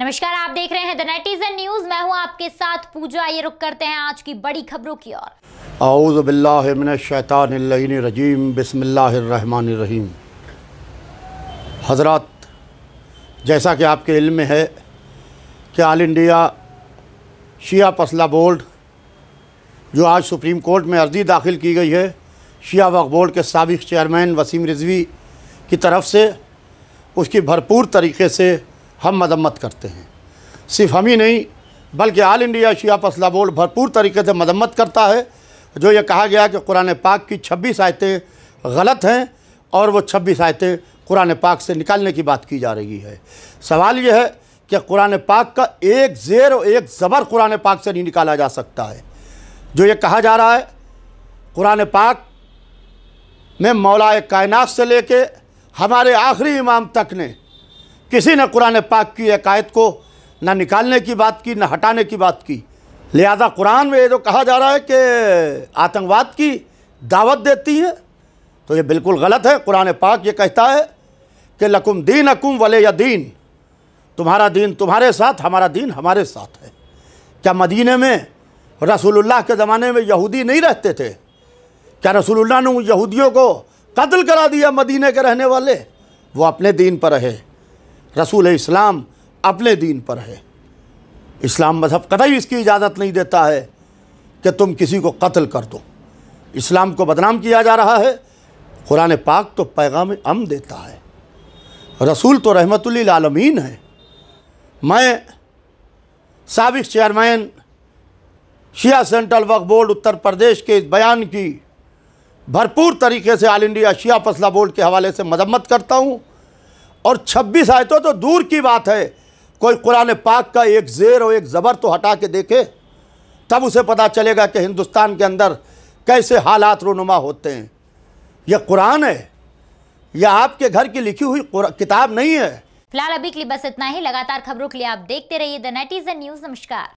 नमस्कार आप देख रहे हैं द नेटिजन न्यूज मैं हूं आपके साथ पूजा ये रुक करते हैं आज की बड़ी खबरों की ओर आऊज़बिल्लाशैतान रजीम बसमीम हजरत जैसा कि आपके इल्म में है कि आल इंडिया शिया पसला बोर्ड जो आज सुप्रीम कोर्ट में अर्जी दाखिल की गई है शिया वक्फ बोर्ड के सबक चेयरमैन वसीम रिजवी की तरफ से उसकी भरपूर तरीके से हम मदम्मत करते हैं सिर्फ हम ही नहीं बल्कि आल इंडिया शिया पसला बोर्ड भरपूर तरीके से मदम्मत करता है जो ये कहा गया कि कुरान पाक की छब्बीस आयतें गलत हैं और वो छब्बीस आयतें कुरान पाक से निकालने की बात की जा रही है सवाल यह है कि कुरान पाक का एक ज़ेर और एक ज़बर कुरान पाक से नहीं निकाला जा सकता है जो ये कहा जा रहा है कुरान पाक में मौलाए कायनात से लेके हमारे आखिरी इमाम तक ने किसी ने कुरान पाक की एकायत को ना निकालने की बात की ना हटाने की बात की लिहाजा कुरान में ये जो कहा जा रहा है कि आतंकवाद की दावत देती है तो ये बिल्कुल गलत है कुरान पाक ये कहता है कि लकुम दीन अकुम वले या दीन तुम्हारा दीन तुम्हारे साथ हमारा दीन हमारे साथ है क्या मदीने में रसूलुल्लाह के ज़माने में यहूदी नहीं रहते थे क्या रसूलुल्लाह ने यहूदियों को कत्ल करा दिया मदीने के रहने वाले वो अपने दीन पर रहे रसूल इस्लाम अपने दीन पर है इस्लाम मज़हब कतई इसकी इजाज़त नहीं देता है कि तुम किसी को कत्ल कर दो इस्लाम को बदनाम किया जा रहा है कुरान पाक तो पैगाम अम देता है रसूल तो रहमतुल्लामीन है मैं सबक chairman Shia central Waqf board Uttar Pradesh के इस बयान की भरपूर तरीके से ऑल इंडिया शिया फसला बोर्ड के हवाले से मजम्मत करता हूँ और 26 आयतों तो दूर की बात है कोई कुरान पाक का एक ज़ेर और एक ज़बर तो हटा के देखे तब उसे पता चलेगा कि हिंदुस्तान के अंदर कैसे हालात रोनुमा होते हैं यह कुरान है यह आपके घर की लिखी हुई किताब नहीं है फिलहाल अभी के लिए बस इतना ही लगातार खबरों के लिए आप देखते रहिए द नेटिजन न्यूज़ नमस्कार